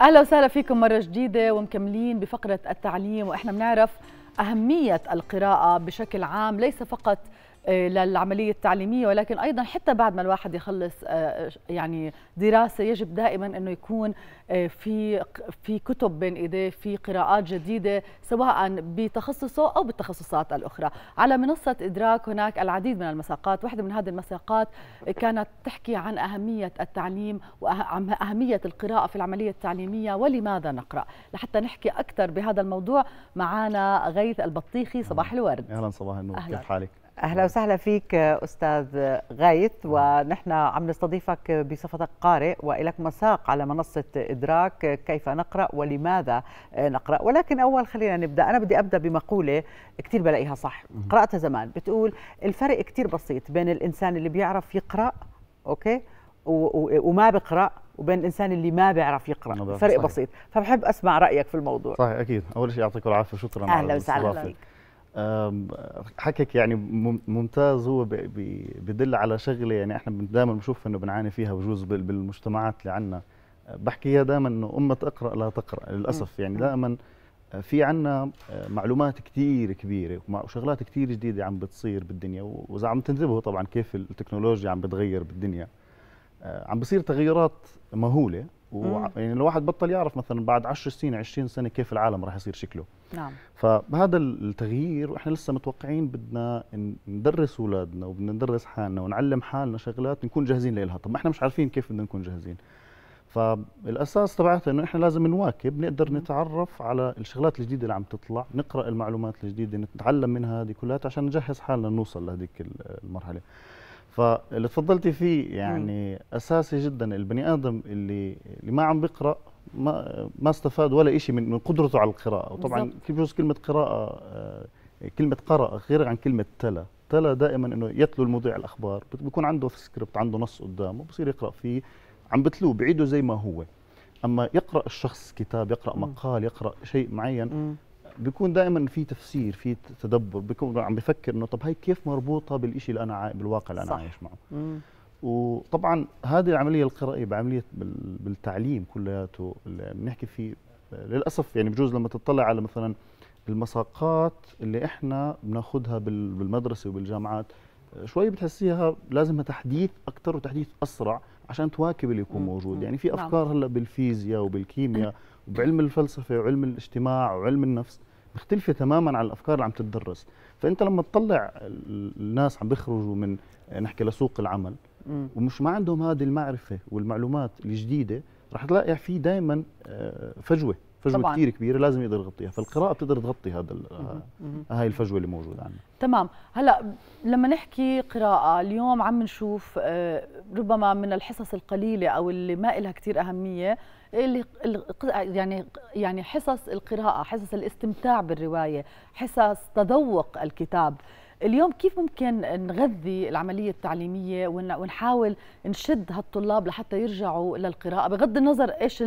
اهلا وسهلا فيكم مره جديده ومكملين بفقره التعليم واحنا بنعرف اهميه القراءه بشكل عام ليس فقط آه، للعمليه التعليميه ولكن ايضا حتى بعد ما الواحد يخلص آه، يعني دراسه يجب دائما انه يكون آه، في في كتب بين ايديه في قراءات جديده سواء بتخصصه او بالتخصصات الاخرى على منصه ادراك هناك العديد من المساقات واحده من هذه المساقات كانت تحكي عن اهميه التعليم واهميه القراءه في العمليه التعليميه ولماذا نقرا لحتى نحكي اكثر بهذا الموضوع معنا غيث البطيخي صباح الورد اهلا صباح النور كيف حالك اهلا وسهلا فيك استاذ غايث نعم. ونحن عم نستضيفك بصفتك قارئ والك مساق على منصه ادراك كيف نقرا ولماذا نقرا ولكن اول خلينا نبدا انا بدي ابدا بمقوله كثير بلاقيها صح قراتها زمان بتقول الفرق كثير بسيط بين الانسان اللي بيعرف يقرا اوكي وما بقرا وبين الانسان اللي ما بيعرف يقرا فرق صحيح. بسيط فبحب اسمع رايك في الموضوع صحيح اكيد اول شيء يعطيكم العافيه شكرا اهلا وسهلا فيك حكيك يعني ممتاز هو بدل على شغله يعني احنا دائما بنشوف انه بنعاني فيها وجوز بالمجتمعات اللي عندنا بحكيها دائما انه امه اقرا لا تقرا للاسف يعني دائما في عنا معلومات كثير كبيرة وشغلات كثير جديدة عم بتصير بالدنيا وإذا عم تنتبهوا طبعا كيف التكنولوجيا عم بتغير بالدنيا أه، عم بصير تغيرات مهولة و... يعني الواحد بطل يعرف مثلا بعد 10 سنين 20 سنه كيف العالم راح يصير شكله نعم فهذا التغيير واحنا لسه متوقعين بدنا ندرس اولادنا وبدنا ندرس حالنا ونعلم حالنا شغلات نكون جاهزين لها طب ما احنا مش عارفين كيف بدنا نكون جاهزين فالاساس تبعتها انه احنا لازم نواكب نقدر نتعرف على الشغلات الجديده اللي عم تطلع نقرا المعلومات الجديده نتعلم منها هذه كلها عشان نجهز حالنا نوصل لهذيك المرحله فاللي تفضلتي فيه يعني مم. اساسي جدا البني ادم اللي اللي ما عم بيقرا ما ما استفاد ولا شيء من من قدرته على القراءه وطبعا بجوز كلمه قراءه آه، كلمه قرأ غير عن كلمه تلا تلا دائما انه يتلو المذيع الاخبار بيكون عنده في سكريبت عنده نص قدامه بصير يقرا فيه عم بتلوه بعيده زي ما هو اما يقرا الشخص كتاب يقرا مقال يقرا شيء معين بيكون دائما في تفسير في تدبر بيكون عم بفكر انه طب هي كيف مربوطه بالشيء اللي انا بالواقع اللي انا صح. عايش معه مم. وطبعا هذه العمليه القرائيه بعمليه بالتعليم كلياته اللي بنحكي فيه للاسف يعني بجوز لما تطلع على مثلا المساقات اللي احنا بناخذها بالمدرسه وبالجامعات شوي بتحسيها لازمها تحديث اكثر وتحديث اسرع عشان تواكب اللي يكون موجود يعني في نعم. افكار هلا بالفيزياء وبالكيمياء وبعلم الفلسفه وعلم الاجتماع وعلم النفس مختلفه تماما عن الافكار اللي عم تدرس فانت لما تطلع الناس عم بيخرجوا من نحكي لسوق العمل ومش ما عندهم هذه المعرفه والمعلومات الجديده رح تلاقي في دائما آه، فجوه فجوه طبعاً. كتير كبيره لازم يقدر يغطيها فالقراءه بتقدر تغطي هذا هاي الفجوه اللي موجوده عندنا تمام هلا لما نحكي قراءه اليوم عم نشوف آه، ربما من الحصص القليله او اللي ما لها كثير اهميه اللي يعني يعني حصص القراءه حصص الاستمتاع بالروايه حصص تذوق الكتاب اليوم كيف ممكن نغذي العملية التعليمية ونحاول نشد هالطلاب لحتى يرجعوا للقراءة بغض النظر إيش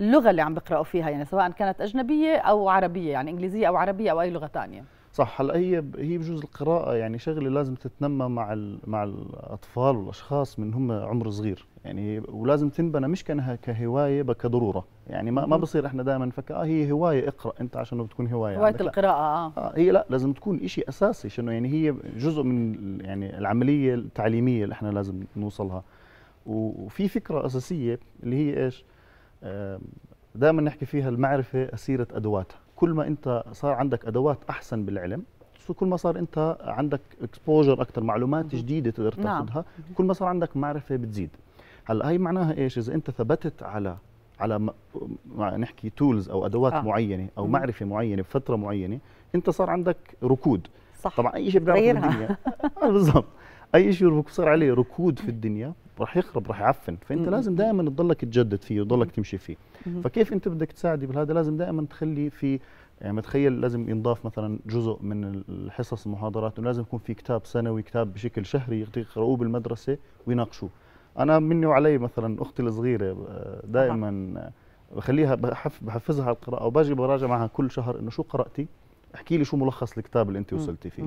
اللغة اللي عم بقرأوا فيها يعني سواء كانت أجنبية أو عربية يعني إنجليزية أو عربية أو أي لغة تانية صح هلا هي هي بجوز القراءه يعني شغله لازم تتنمى مع ال مع الاطفال والاشخاص من هم عمر صغير يعني ولازم تنبنى مش كانها كهوايه كضروره يعني ما, ما بصير احنا دائما نفكر اه هي هوايه اقرا انت عشان بتكون هوايه هوايه القراءه آه. اه هي لا لازم تكون شيء اساسي شنو يعني هي جزء من يعني العمليه التعليميه اللي احنا لازم نوصلها وفي فكره اساسيه اللي هي ايش دائما نحكي فيها المعرفه اسيره ادواتها كل ما انت صار عندك ادوات احسن بالعلم كل ما صار انت عندك اكسبوجر اكثر معلومات جديده تقدر نعم. تاخذها كل ما صار عندك معرفه بتزيد هلا هي معناها ايش اذا انت ثبتت على على ما نحكي تولز او ادوات آه. معينه او معرفه معينه بفتره معينه انت صار عندك ركود صح. طبعا اي شيء بنعرفه بالدنيا آه، بالضبط اي شيء بصير عليه ركود في الدنيا راح يخرب راح يعفن فانت لازم دائما تضلك تجدد فيه وتضلك تمشي فيه فكيف انت بدك تساعدي بهذا لازم دائما تخلي في يعني متخيل لازم ينضاف مثلا جزء من الحصص المحاضرات ولازم يكون في كتاب سنوي كتاب بشكل شهري يقرأوه بالمدرسه ويناقشوه انا مني وعلي مثلا اختي الصغيره آه، دائما بخليها بحفزها على القراءه وباجي براجع معها كل شهر انه شو قراتي احكي لي شو ملخص الكتاب اللي انت وصلتي فيه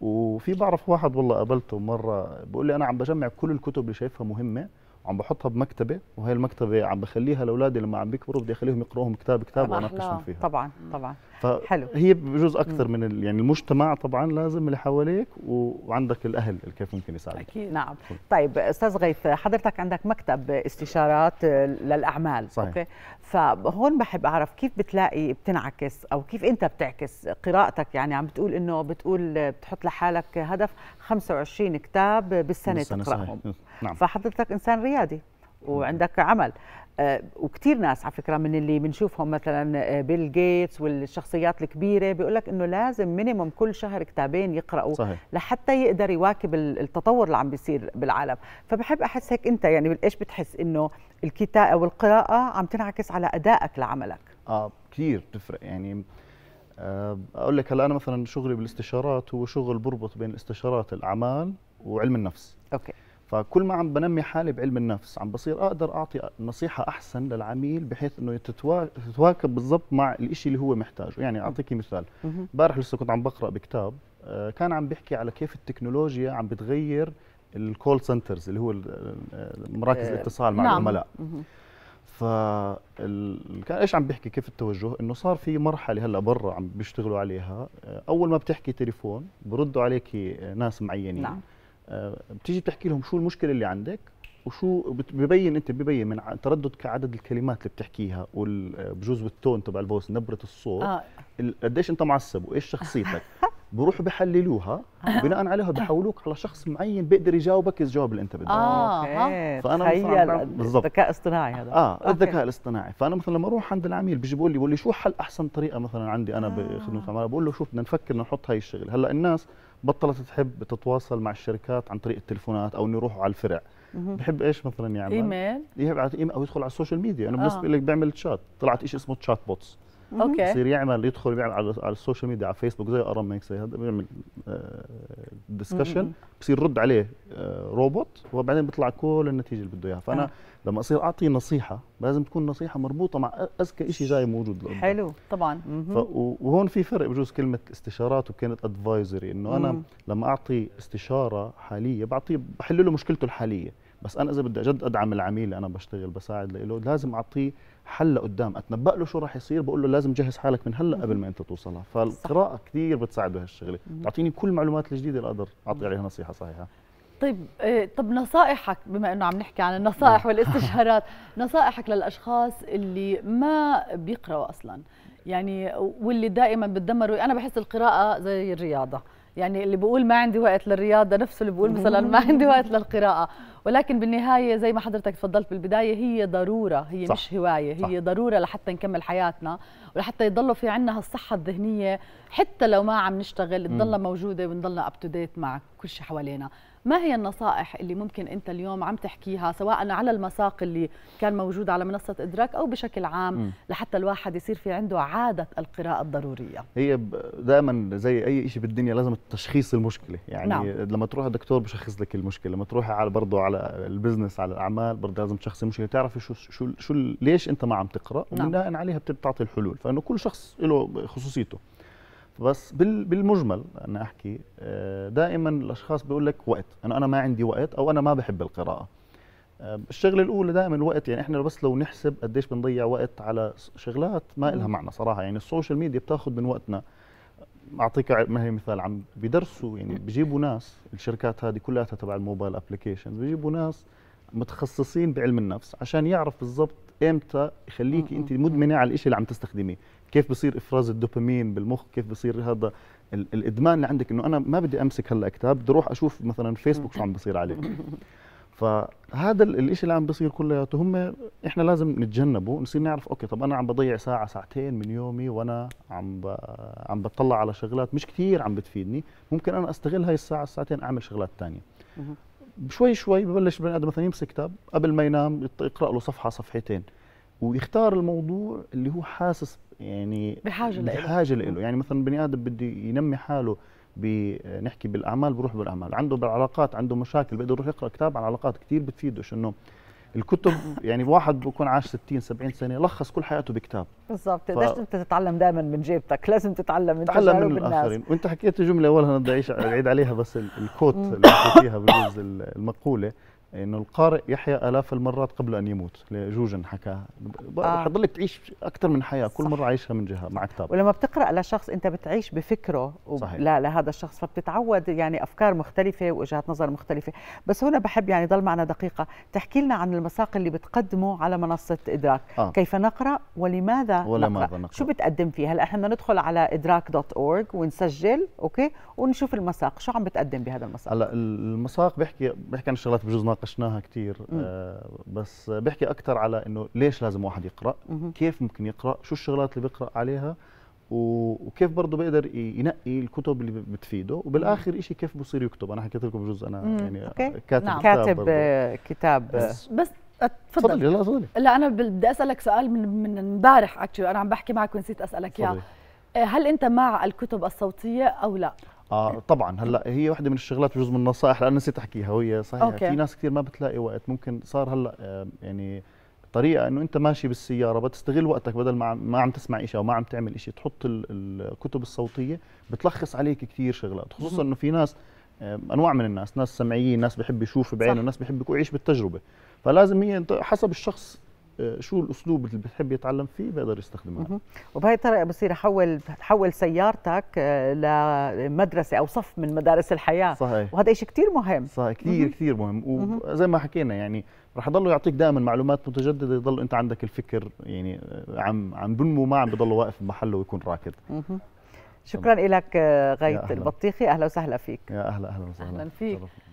وفي بعرف واحد والله قابلته مره بيقول لي انا عم بجمع كل الكتب اللي شايفها مهمه عم بحطها بمكتبه وهي المكتبه عم بخليها لاولادي لما عم بيكبروا بدي اخليهم يقراهم كتاب كتاب واناقشهم فيها طبعا طبعا حلو هي بجوز اكثر من ال... يعني المجتمع طبعا لازم اللي حواليك وعندك الاهل كيف ممكن يساعدك اكيد نعم طيب استاذ غيث حضرتك عندك مكتب استشارات آه، للاعمال صحيح. اوكي فهون بحب اعرف كيف بتلاقي بتنعكس او كيف انت بتعكس قراءتك يعني عم بتقول انه بتقول بتحط لحالك هدف 25 كتاب بالسنه, بالسنة تقراهم صحيح. نعم. فحضرتك انسان ريادي وعندك عمل آه، وكثير ناس على فكره من اللي بنشوفهم مثلا آه، بيل جيتس والشخصيات الكبيره بيقول لك انه لازم مينيموم كل شهر كتابين يقراوا صحيح. لحتى يقدر يواكب التطور اللي عم بيصير بالعالم فبحب احس هيك انت يعني ايش بتحس انه الكتابه والقراءه عم تنعكس على ادائك لعملك اه كثير بتفرق يعني آه، اقول لك هلا انا مثلا شغلي بالاستشارات هو شغل بربط بين استشارات الاعمال وعلم النفس اوكي فكل ما عم بنمي حالي بعلم النفس عم بصير اقدر اعطي نصيحه احسن للعميل بحيث انه تتواكب بالضبط مع الشيء اللي هو محتاجه يعني اعطيك مثال امبارح لسه كنت عم بقرا بكتاب آه، كان عم بيحكي على كيف التكنولوجيا عم بتغير الكول سنترز اللي هو آه، مراكز آه، الاتصال مع نعم. العملاء ف كان ايش عم بيحكي كيف التوجه انه صار في مرحله هلا برا عم بيشتغلوا عليها اول ما بتحكي تليفون بردوا عليك ناس معينين نعم. آه، بتيجي بتحكي لهم شو المشكله اللي عندك وشو ببين انت ببين من تردد كعدد الكلمات اللي بتحكيها وبجوز آه، بالتون تبع الفويس نبره الصوت آه. قديش انت معصب وايش شخصيتك بروحوا بحللوها آه. بناء عليها بحولوك على شخص معين بيقدر يجاوبك الجواب اللي انت بده اه فانا تخيل بالضبط الذكاء الاصطناعي هذا اه الذكاء الاصطناعي فانا مثلا لما اروح عند العميل بيجي بيقول لي بقول لي شو حل احسن طريقه مثلا عندي انا آه. بخدمه العملاء بقول له شوف بدنا نفكر نحط هاي الشغله هلا الناس بطلت تحب تتواصل مع الشركات عن طريق التلفونات او انه يروحوا على الفرع بحب ايش مثلا يعمل؟ ايميل يبعث ايميل او يدخل على السوشيال ميديا انا آه. بالنسبه آه. لك بعمل تشات طلعت شيء اسمه تشات بوتس اوكي بصير يعمل يدخل يعمل على, على السوشيال ميديا على فيسبوك زي ارام ميكس زي هذا بيعمل ديسكشن آه، بصير يرد عليه روبوت آه، وبعدين بيطلع كل النتيجه اللي بده اياها فانا آه. لما اصير اعطي نصيحه لازم تكون نصيحه مربوطه مع اذكى شيء جاي موجود لقدام حلو طبعا وهون في فرق بجوز كلمه استشارات وكانت ادفايزري انه انا لما اعطي استشاره حاليه بعطيه بحل له مشكلته الحاليه بس انا اذا بدي جد ادعم العميل اللي انا بشتغل بساعد له لازم اعطيه حل لقدام اتنبأ له شو راح يصير بقول له لازم جهز حالك من هلا قبل ما انت توصلها فالقراءه كثير بتساعد بهالشغله تعطيني كل المعلومات الجديده اللي اقدر اعطي عليها نصيحه صحيحه طيب آه، طب نصائحك بما انه عم نحكي عن النصائح نعم. والاستشهارات نصائحك للاشخاص اللي ما بيقراوا اصلا يعني واللي دائما بتدمروا انا بحس القراءه زي الرياضه يعني اللي بقول ما عندي وقت للرياضه نفسه اللي بقول مثلا ما عندي وقت للقراءه ولكن بالنهايه زي ما حضرتك تفضلت بالبدايه هي ضروره هي صح. مش هوايه هي صح. ضروره لحتى نكمل حياتنا ولحتى يضلوا في عندنا هالصحه الذهنيه حتى لو ما عم نشتغل تضلها موجوده ونضلنا اب تو ديت مع كل شيء حوالينا ما هي النصائح اللي ممكن انت اليوم عم تحكيها سواء على المساق اللي كان موجود على منصه ادراك او بشكل عام م. لحتى الواحد يصير في عنده عاده القراءه الضروريه هي دائما زي اي شيء بالدنيا لازم تشخيص المشكله يعني نعم. لما تروح الدكتور بشخص لك المشكله لما تروح على برضه على البزنس على الاعمال برضه لازم تشخص المشكله تعرف شو شو شو ليش انت ما عم تقرا نعم. وبناء عليها بتعطي الحلول فانه كل شخص له خصوصيته بس بالمجمل انا احكي آه، دائما الاشخاص بيقول لك وقت انه انا ما عندي وقت او انا ما بحب القراءه آه، الشغله الاولى دائما الوقت يعني احنا بس لو نحسب قديش بنضيع وقت على شغلات ما لها معنى صراحه يعني السوشيال ميديا بتاخذ من وقتنا اعطيك هي مثال عم بدرسوا يعني بجيبوا ناس الشركات هذه كلها تبع الموبايل ابلكيشنز بجيبوا ناس متخصصين بعلم النفس عشان يعرف بالضبط امتى يخليك انت مدمنه على الشيء اللي عم تستخدميه كيف بصير افراز الدوبامين بالمخ كيف بصير هذا الادمان اللي عندك انه انا ما بدي امسك هلا كتاب بدي اروح اشوف مثلا فيسبوك شو عم بصير عليه فهذا الشيء اللي عم بصير كلياته هم احنا لازم نتجنبه نصير نعرف اوكي طب انا عم بضيع ساعه ساعتين من يومي وانا عم عم بطلع على شغلات مش كثير عم بتفيدني ممكن انا استغل هاي الساعه الساعتين اعمل شغلات ثانيه شوي شوي ببلش البني ادم مثلا يمسك كتاب قبل ما ينام يقرا له صفحه صفحتين ويختار الموضوع اللي هو حاسس يعني بحاجه له بحاجه له يعني مثلا بني ادم بده ينمي حاله بنحكي بالاعمال بروح بالاعمال عنده بالعلاقات عنده مشاكل بده يروح يقرا كتاب عن العلاقات كثير بتفيده انه الكتب يعني واحد بكون عاش 60 70 سنه لخص كل حياته بكتاب بالضبط ف... انت تتعلم دائما من جيبتك لازم تتعلم من تتعلم من الاخرين وانت حكيت جمله اولها انا بدي اعيد عليها بس الكوت اللي حكيتيها بجوز المقوله انه القارئ يحيا الاف المرات قبل ان يموت جوجن حكاها آه. حضلك تعيش اكثر من حياه كل مره عايشها من جهه مع كتاب ولما بتقرا لشخص انت بتعيش بفكره وب... صحيح. لا لهذا الشخص فبتتعود يعني افكار مختلفه ووجهات نظر مختلفه بس هنا بحب يعني ضل معنا دقيقه تحكي لنا عن المساق اللي بتقدمه على منصه ادراك آه. كيف نقرا ولماذا ولماذا نقرأ. نقرا شو بتقدم فيه هلا احنا ندخل على ادراك دوت اورج ونسجل اوكي ونشوف المساق شو عم بتقدم بهذا المساق هلا المساق بيحكي بيحكي عن شغلات بجوز ناقشناها كثير آه، بس بحكي اكثر على انه ليش لازم واحد يقرا كيف ممكن يقرا شو الشغلات اللي بيقرا عليها وكيف برضه بيقدر ينقي الكتب اللي بتفيده وبالاخر شيء كيف بصير يكتب انا حكيت لكم جزء انا يعني أوكي. كاتب نعم. كتاب برضو. آه، كتاب بس, بس تفضل لا تفضلي لا انا بدي اسالك سؤال من من امبارح اكشلي انا عم بحكي معك ونسيت اسالك اياه آه، هل انت مع الكتب الصوتيه او لا اه طبعا هلا هي وحده من الشغلات بجوز من النصائح لان نسيت احكيها وهي صحيح أوكي. في ناس كثير ما بتلاقي وقت ممكن صار هلا يعني طريقه انه انت ماشي بالسياره بتستغل وقتك بدل ما ما عم تسمع شيء او ما عم تعمل شيء تحط الكتب الصوتيه بتلخص عليك كثير شغلات خصوصا انه في ناس انواع من الناس ناس سمعيين ناس بحب يشوف بعينه ناس بحب يعيش بالتجربه فلازم هي حسب الشخص آه، شو الاسلوب اللي بتحب يتعلم فيه بيقدر يستخدمه وبهي الطريقه بصير احول تحول سيارتك آه، لمدرسه او صف من مدارس الحياه صحيح. وهذا شيء كثير مهم صحيح كثير كثير مهم وزي ما حكينا يعني رح يضلوا يعطيك دائما معلومات متجدده يضل انت عندك الفكر يعني آه، عم عم بنمو ما عم بضل واقف بمحله ويكون راكد شكرا لك غاية البطيخي اهلا وسهلا فيك يا اهلا اهلا وسهلا اهلا فيك شرف.